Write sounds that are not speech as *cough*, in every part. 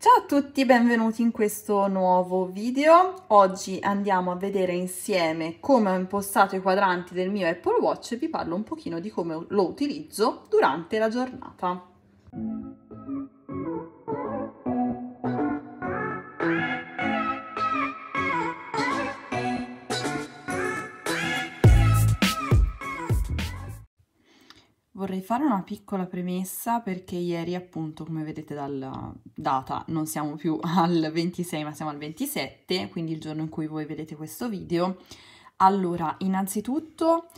Ciao a tutti, benvenuti in questo nuovo video. Oggi andiamo a vedere insieme come ho impostato i quadranti del mio Apple Watch e vi parlo un pochino di come lo utilizzo durante la giornata. vorrei fare una piccola premessa perché ieri appunto come vedete dalla data non siamo più *laughs* al 26 ma siamo al 27 quindi il giorno in cui voi vedete questo video allora innanzitutto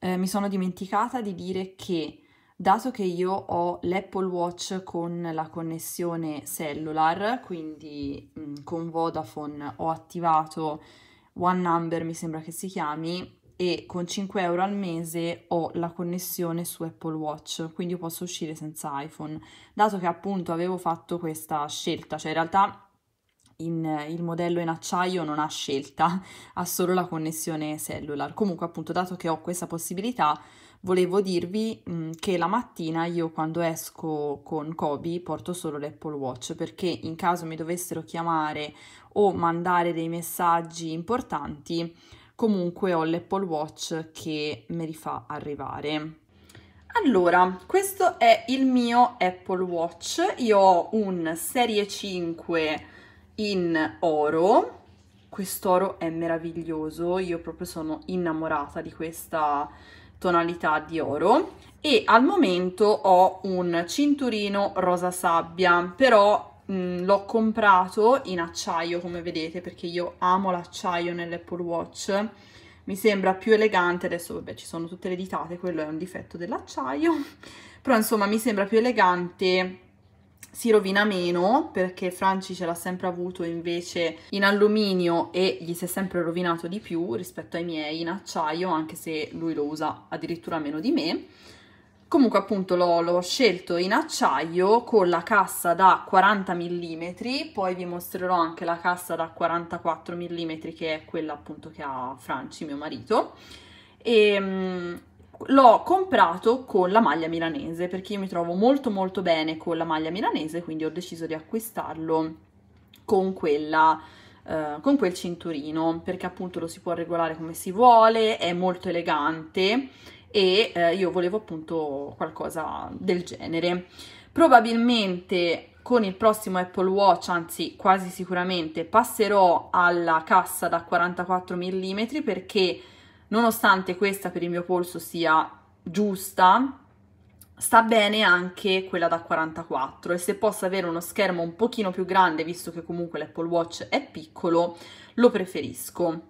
eh, mi sono dimenticata di dire che dato che io ho l'Apple Watch con la connessione cellular quindi mh, mm, con Vodafone ho attivato One Number mi sembra che si chiami e con 5 euro al mese ho la connessione su Apple Watch, quindi posso uscire senza iPhone, dato che appunto avevo fatto questa scelta, cioè in realtà in, il modello in acciaio non ha scelta, *laughs* ha solo la connessione cellular. Comunque appunto dato che ho questa possibilità, volevo dirvi mh, mm, che la mattina io quando esco con Kobe porto solo l'Apple Watch perché in caso mi dovessero chiamare o mandare dei messaggi importanti, comunque ho l'Apple Watch che me li fa arrivare. Allora, questo è il mio Apple Watch, io ho un serie 5 in oro, quest'oro è meraviglioso, io proprio sono innamorata di questa tonalità di oro e al momento ho un cinturino rosa sabbia, però Mm, l'ho comprato in acciaio come vedete perché io amo l'acciaio nell'Apple Watch mi sembra più elegante, adesso vabbè ci sono tutte le ditate, quello è un difetto dell'acciaio, *laughs* però insomma mi sembra più elegante, si rovina meno perché Franci ce l'ha sempre avuto invece in alluminio e gli si è sempre rovinato di più rispetto ai miei in acciaio anche se lui lo usa addirittura meno di me comunque appunto l'ho, scelto in acciaio con la cassa da 40 mm poi vi mostrerò anche la cassa da 44 mm che è quella appunto che ha Franci mio marito e ehm, mh, l'ho comprato con la maglia milanese perché io mi trovo molto molto bene con la maglia milanese quindi ho deciso di acquistarlo con quella eh, con quel cinturino perché appunto lo si può regolare come si vuole, è molto elegante e eh, io volevo appunto qualcosa del genere. Probabilmente con il prossimo Apple Watch, anzi quasi sicuramente, passerò alla cassa da 44 mm perché nonostante questa per il mio polso sia giusta, sta bene anche quella da 44 e se posso avere uno schermo un pochino più grande, visto che comunque l'Apple Watch è piccolo, lo preferisco.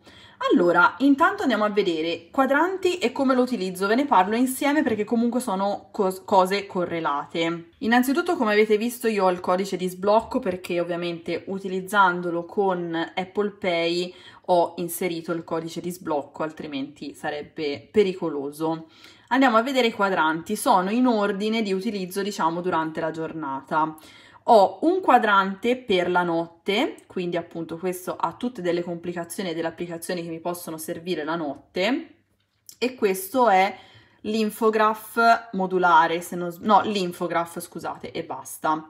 Allora, intanto andiamo a vedere quadranti e come lo utilizzo, ve ne parlo insieme perché comunque sono cos- cose correlate. Innanzitutto, come avete visto, io ho il codice di sblocco perché ovviamente utilizzandolo con Apple Pay ho inserito il codice di sblocco, altrimenti sarebbe pericoloso. Andiamo a vedere i quadranti, sono in ordine di utilizzo, diciamo, durante la giornata ho un quadrante per la notte, quindi appunto questo ha tutte delle complicazioni e delle applicazioni che mi possono servire la notte, e questo è l'infograph modulare, se non, no, l'infograph scusate, e basta.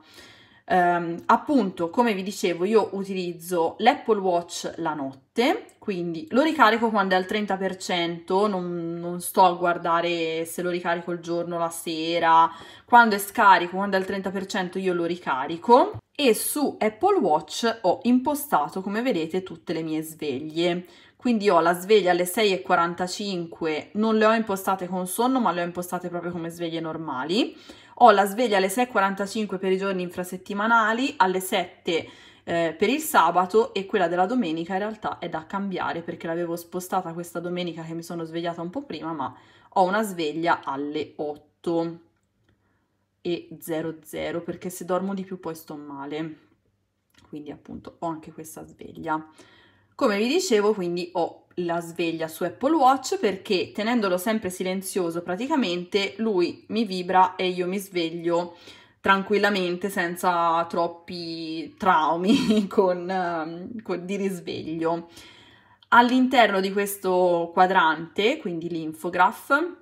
Um, appunto, come vi dicevo, io utilizzo l'Apple Watch la notte, quindi lo ricarico quando è al 30%, non, non, sto a guardare se lo ricarico il giorno, la sera, quando è scarico, quando è al 30% io lo ricarico e su Apple Watch ho impostato, come vedete, tutte le mie sveglie. Quindi ho la sveglia alle 6.45, non le ho impostate con sonno, ma le ho impostate proprio come sveglie normali ho la sveglia alle 6.45 per i giorni infrasettimanali, alle 7 eh, per il sabato e quella della domenica in realtà è da cambiare perché l'avevo spostata questa domenica che mi sono svegliata un po' prima, ma ho una sveglia alle 8 e 00 perché se dormo di più poi sto male. Quindi appunto ho anche questa sveglia. Come vi dicevo, quindi ho la sveglia su Apple Watch perché tenendolo sempre silenzioso praticamente lui mi vibra e io mi sveglio tranquillamente senza troppi traumi *laughs* con, ehm, con, di risveglio. All'interno di questo quadrante, quindi l'infograph,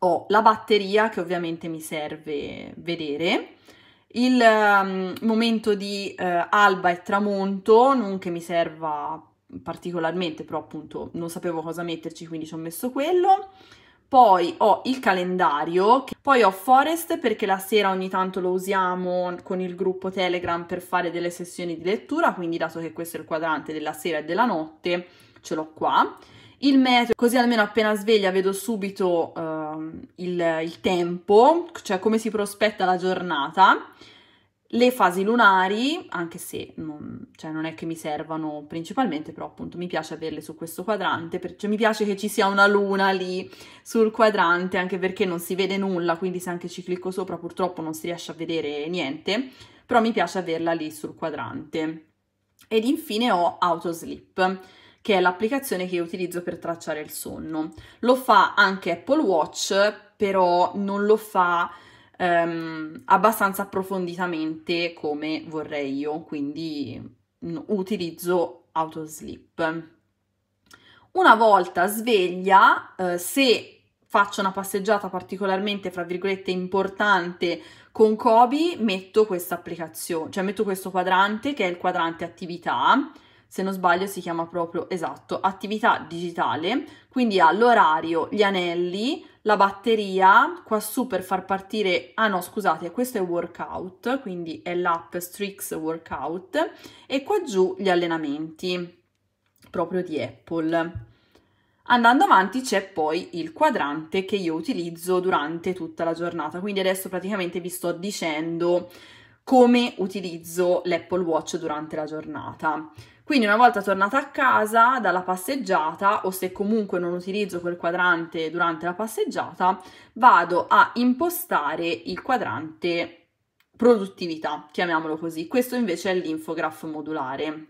ho la batteria che ovviamente mi serve vedere, il um, momento di uh, alba e tramonto, non che mi serva particolarmente, però appunto non sapevo cosa metterci, quindi ci ho messo quello. Poi ho il calendario, poi ho Forest perché la sera ogni tanto lo usiamo con il gruppo Telegram per fare delle sessioni di lettura, quindi dato che questo è il quadrante della sera e della notte, ce l'ho qua. Il meteo, così almeno appena sveglia vedo subito uh, il, il tempo, cioè come si prospetta la giornata le fasi lunari, anche se non, cioè non, è che mi servano principalmente, però appunto mi piace averle su questo quadrante, per, cioè mi piace che ci sia una luna lì sul quadrante, anche perché non si vede nulla, quindi se anche ci clicco sopra purtroppo non si riesce a vedere niente, però mi piace averla lì sul quadrante. Ed infine ho Autosleep, che è l'applicazione che utilizzo per tracciare il sonno. Lo fa anche Apple Watch, però non lo fa ehm, abbastanza approfonditamente come vorrei io, quindi mh, mm, utilizzo autosleep. Una volta sveglia, eh, se faccio una passeggiata particolarmente, fra virgolette, importante con Kobe, metto questa applicazione, cioè metto questo quadrante che è il quadrante attività, se non sbaglio si chiama proprio esatto, attività digitale, quindi ha l'orario, gli anelli, la batteria qua su per far partire, ah no scusate, questo è workout, quindi è l'app Strix Workout e qua giù gli allenamenti proprio di Apple. Andando avanti c'è poi il quadrante che io utilizzo durante tutta la giornata, quindi adesso praticamente vi sto dicendo come utilizzo l'Apple Watch durante la giornata. Quindi una volta tornata a casa dalla passeggiata o se comunque non utilizzo quel quadrante durante la passeggiata, vado a impostare il quadrante produttività, chiamiamolo così. Questo invece è l'infograph modulare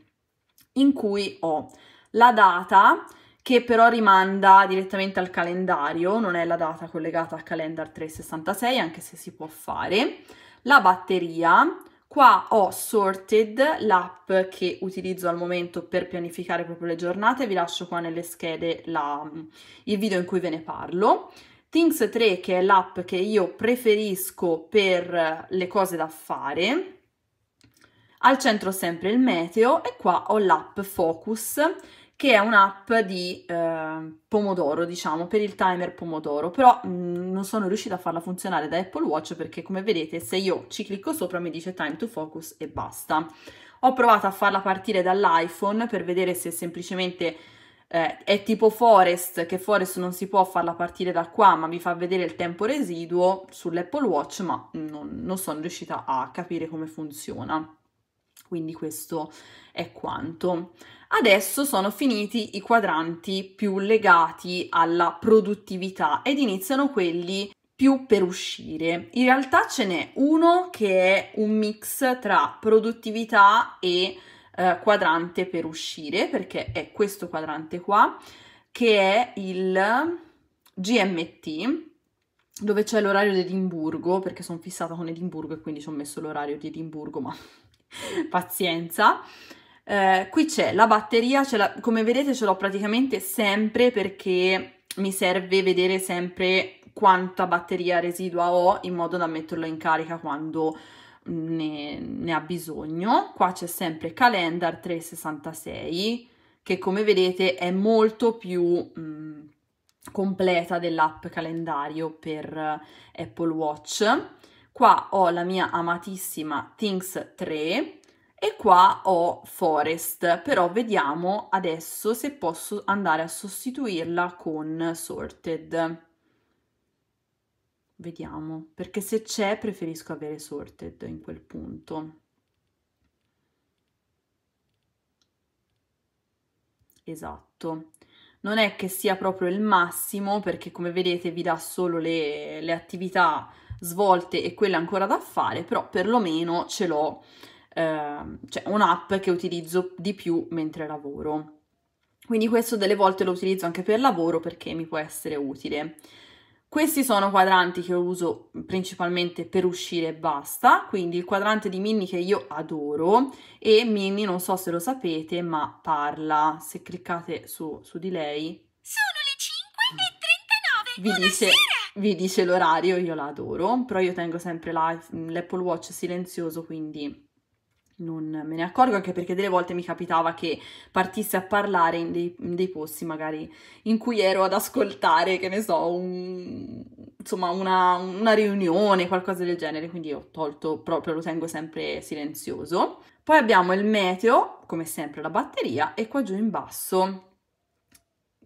in cui ho la data che però rimanda direttamente al calendario, non è la data collegata a Calendar 366, anche se si può fare la batteria, Qua ho Sorted, l'app che utilizzo al momento per pianificare proprio le giornate, vi lascio qua nelle schede la, il video in cui ve ne parlo. Things 3 che è l'app che io preferisco per le cose da fare. Al centro sempre il meteo e qua ho l'app Focus che è un'app di eh, pomodoro, diciamo, per il timer pomodoro, però mh, mhmm, non sono riuscita a farla funzionare da Apple Watch perché come vedete se io ci clicco sopra mi dice time to focus e basta. Ho provato a farla partire dall'iPhone per vedere se semplicemente eh, è tipo Forest, che Forest non si può farla partire da qua, ma mi fa vedere il tempo residuo sull'Apple Watch, ma non, non sono riuscita a capire come funziona. Quindi questo è quanto. Adesso sono finiti i quadranti più legati alla produttività ed iniziano quelli più per uscire. In realtà ce n'è uno che è un mix tra produttività e eh, quadrante per uscire, perché è questo quadrante qua, che è il GMT, dove c'è l'orario di Edimburgo, perché sono fissata con Edimburgo e quindi ci ho messo l'orario di Edimburgo, ma *laughs* pazienza. Eh, qui c'è la batteria, la, come vedete ce l'ho praticamente sempre perché mi serve vedere sempre quanta batteria residua ho in modo da metterlo in carica quando ne, ne ha bisogno. Qua c'è sempre Calendar 366 che come vedete è molto più mh, completa dell'app calendario per eh, Apple Watch. Qua ho la mia amatissima Things 3 e qua ho forest, però vediamo adesso se posso andare a sostituirla con sorted. Vediamo, perché se c'è preferisco avere sorted in quel punto. Esatto. Non è che sia proprio il massimo, perché come vedete vi dà solo le, le attività svolte e quelle ancora da fare, però perlomeno ce l'ho eh, cioè un'app che utilizzo di più mentre lavoro. Quindi questo delle volte lo utilizzo anche per lavoro perché mi può essere utile. Questi sono quadranti che uso principalmente per uscire e basta, quindi il quadrante di Minnie che io adoro e Minnie non so se lo sapete ma parla, se cliccate su, su di lei... Sono le 5 5.39, vi dice, vi dice l'orario, io la adoro, però io tengo sempre l'Apple Watch silenzioso quindi non me ne accorgo, anche perché delle volte mi capitava che partisse a parlare in dei, in dei posti magari in cui ero ad ascoltare, che ne so, un, insomma una, una riunione, qualcosa del genere, quindi ho tolto proprio, lo tengo sempre silenzioso. Poi abbiamo il meteo, come sempre la batteria, e qua giù in basso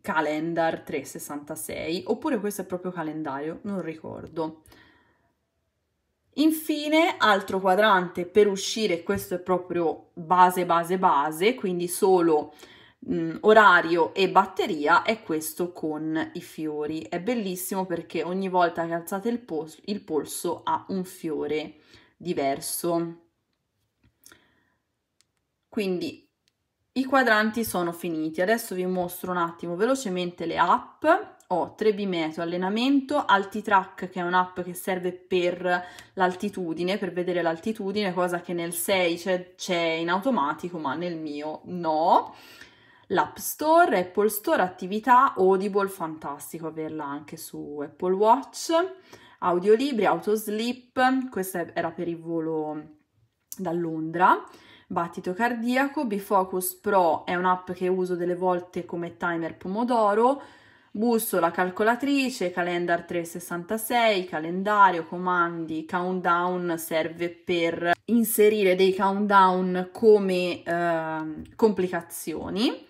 calendar 366, oppure questo è proprio calendario, non ricordo. Infine, altro quadrante per uscire, questo è proprio base, base, base, quindi solo mh, mm, orario e batteria, è questo con i fiori. È bellissimo perché ogni volta che alzate il, pos- il polso ha un fiore diverso. Quindi i quadranti sono finiti. Adesso vi mostro un attimo velocemente le app ho 3B meteo allenamento, AltiTrack che è un'app che serve per l'altitudine, per vedere l'altitudine, cosa che nel 6 c'è in automatico ma nel mio no. L'App Store, Apple Store, attività, Audible, fantastico averla anche su Apple Watch, audiolibri, autosleep, questa era per il volo da Londra battito cardiaco, Bifocus Pro è un'app che uso delle volte come timer pomodoro, bussola, calcolatrice, calendar 366, calendario, comandi, countdown serve per inserire dei countdown come eh, complicazioni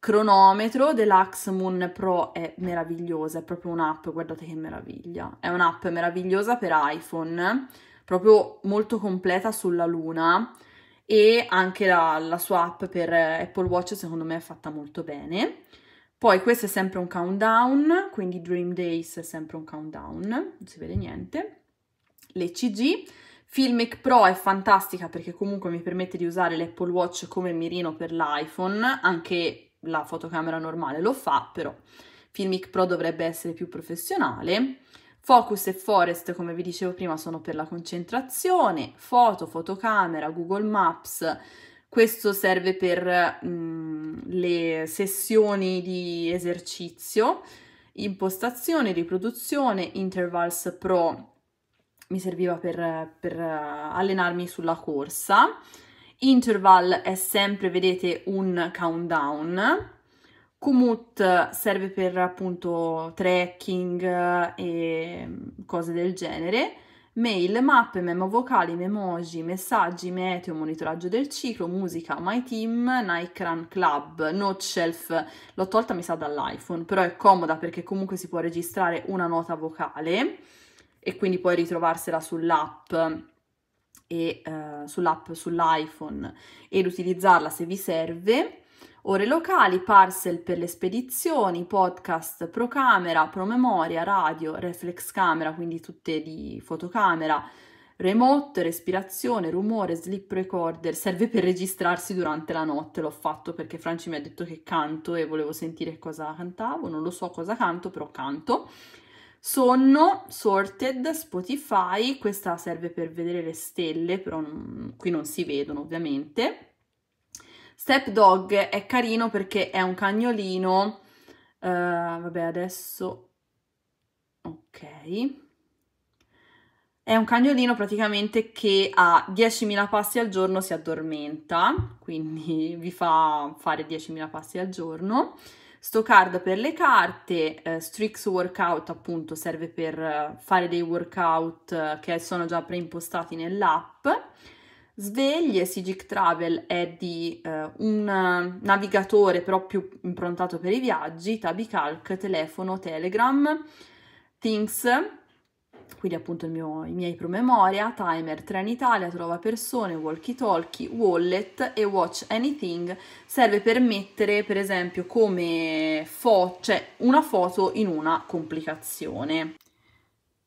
cronometro dell'Axe Moon Pro è meravigliosa, è proprio un'app, guardate che meraviglia. È un'app meravigliosa per iPhone, proprio molto completa sulla luna e anche la, la sua app per Apple Watch secondo me è fatta molto bene. Poi questo è sempre un countdown, quindi Dream Days è sempre un countdown, non si vede niente. Le CG, Filmic Pro è fantastica perché comunque mi permette di usare l'Apple Watch come mirino per l'iPhone, anche la fotocamera normale lo fa, però Filmic Pro dovrebbe essere più professionale. Focus e Forest, come vi dicevo prima, sono per la concentrazione, foto, fotocamera, Google Maps, questo serve per mh, mhmm, le sessioni di esercizio, impostazione, riproduzione, intervals pro mi serviva per, per allenarmi sulla corsa. Interval è sempre, vedete, un countdown. Kumut serve per appunto trekking e mhmm, cose del genere mail, mappe, memo vocali, memoji, messaggi, meteo, monitoraggio del ciclo, musica, my team, Nike Club, note shelf, l'ho tolta mi sa dall'iPhone, però è comoda perché comunque si può registrare una nota vocale e quindi puoi ritrovarsela sull'app e uh, sull'app sull'iPhone ed utilizzarla se vi serve ore locali, parcel per le spedizioni, podcast pro camera, promemoria, radio, reflex camera, quindi tutte di fotocamera, remote, respirazione, rumore, slip recorder, serve per registrarsi durante la notte, l'ho fatto perché Franci mi ha detto che canto e volevo sentire cosa cantavo, non lo so cosa canto, però canto. Sonno, Sorted, Spotify, questa serve per vedere le stelle, però qui non si vedono ovviamente Step Dog è carino perché è un cagnolino. Uh, vabbè, adesso... Ok. È un cagnolino praticamente che a 10.000 passi al giorno si addormenta, quindi *laughs* vi fa fare 10.000 passi al giorno. Sto card per le carte, eh, Strix Workout appunto serve per eh, fare dei workout eh, che sono già preimpostati nell'app. Sveglie Sigic Travel è di eh, un navigatore però più improntato per i viaggi, Tabicalc, telefono, Telegram, Things, quindi appunto mio, i miei promemoria, Timer, Trenitalia, Trova Persone, Walkie Talkie, Wallet e Watch Anything serve per mettere per esempio come foto, cioè una foto in una complicazione.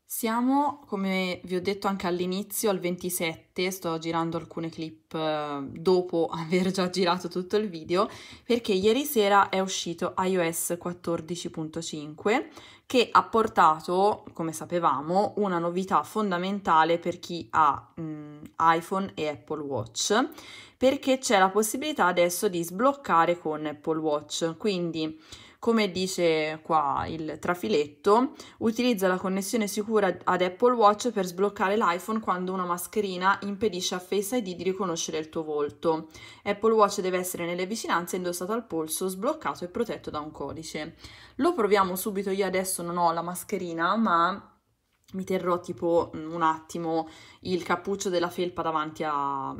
Siamo, come vi ho detto anche all'inizio, al 27, sto girando alcune clip eh, dopo *laughs* aver già girato tutto il video, perché ieri sera è uscito iOS 14.5 che ha portato, come sapevamo, una novità fondamentale per chi ha mh, mm, iPhone e Apple Watch, perché c'è la possibilità adesso di sbloccare con Apple Watch, quindi... Come dice qua il trafiletto, utilizza la connessione sicura ad Apple Watch per sbloccare l'iPhone quando una mascherina impedisce a Face ID di riconoscere il tuo volto. Apple Watch deve essere nelle vicinanze, indossato al polso, sbloccato e protetto da un codice. Lo proviamo subito, io adesso non ho la mascherina, ma mi terrò tipo un attimo il cappuccio della felpa davanti a,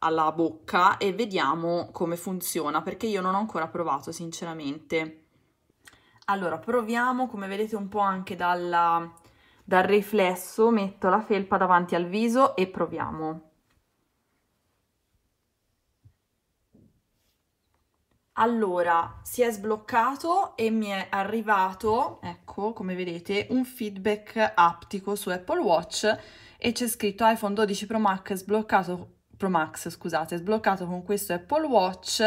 alla bocca e vediamo come funziona perché io non ho ancora provato sinceramente. Allora, proviamo, come vedete un po' anche dalla, dal riflesso, metto la felpa davanti al viso e proviamo. Allora, si è sbloccato e mi è arrivato, ecco, come vedete, un feedback aptico su Apple Watch e c'è scritto iPhone 12 Pro Max sbloccato, Pro Max, scusate, sbloccato con questo Apple Watch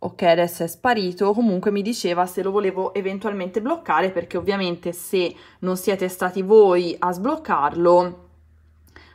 ok adesso è sparito comunque mi diceva se lo volevo eventualmente bloccare perché ovviamente se non siete stati voi a sbloccarlo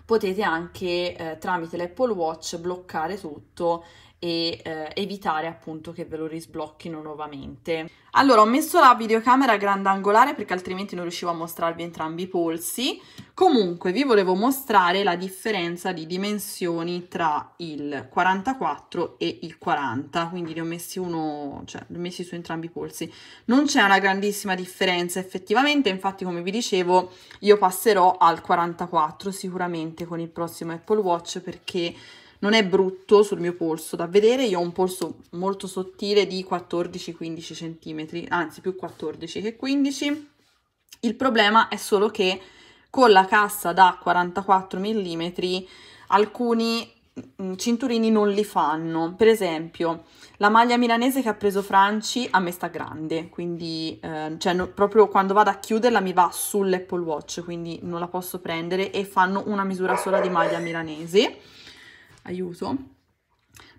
potete anche eh, tramite l'Apple Watch bloccare tutto e eh, evitare appunto che ve lo risblocchino nuovamente. Allora ho messo la videocamera grandangolare perché altrimenti non riuscivo a mostrarvi entrambi i polsi. Comunque vi volevo mostrare la differenza di dimensioni tra il 44 e il 40, quindi li ho messi uno, cioè li ho messi su entrambi i polsi. Non c'è una grandissima differenza effettivamente, infatti come vi dicevo io passerò al 44 sicuramente con il prossimo Apple Watch perché non è brutto sul mio polso da vedere, io ho un polso molto sottile di 14-15 cm, anzi più 14 che 15 il problema è solo che con la cassa da 44 mm alcuni cinturini non li fanno. Per esempio, la maglia milanese che ha preso Franci a me sta grande, quindi eh, cioè, no, proprio quando vado a chiuderla mi va sull'Apple Watch, quindi non la posso prendere e fanno una misura sola di maglia milanese aiuto.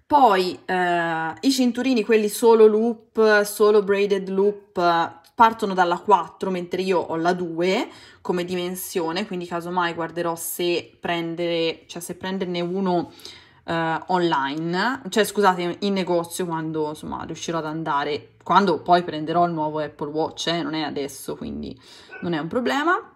Poi eh, i cinturini, quelli solo loop, solo braided loop, partono dalla 4, mentre io ho la 2 come dimensione, quindi casomai guarderò se prendere, cioè se prenderne uno eh, online, cioè scusate, in negozio quando insomma riuscirò ad andare, quando poi prenderò il nuovo Apple Watch, eh, non è adesso, quindi non è un problema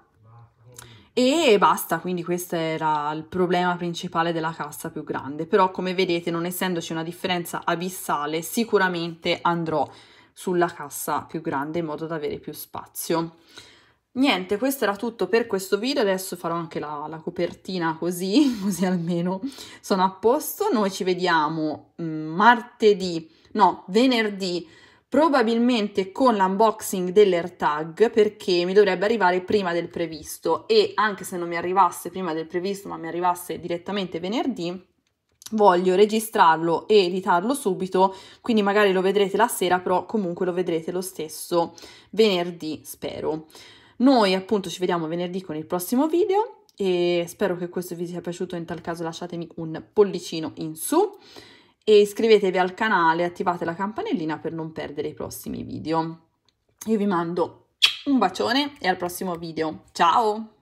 e basta, quindi questo era il problema principale della cassa più grande, però come vedete non essendoci una differenza abissale sicuramente andrò sulla cassa più grande in modo da avere più spazio. Niente, questo era tutto per questo video, adesso farò anche la, la copertina così, *laughs* così almeno sono a posto. Noi ci vediamo mm, martedì, no, venerdì probabilmente con l'unboxing dell'AirTag perché mi dovrebbe arrivare prima del previsto e anche se non mi arrivasse prima del previsto ma mi arrivasse direttamente venerdì voglio registrarlo e editarlo subito quindi magari lo vedrete la sera però comunque lo vedrete lo stesso venerdì spero noi appunto ci vediamo venerdì con il prossimo video e spero che questo vi sia piaciuto in tal caso lasciatemi un pollicino in su e iscrivetevi al canale e attivate la campanellina per non perdere i prossimi video. Io vi mando un bacione e al prossimo video. Ciao!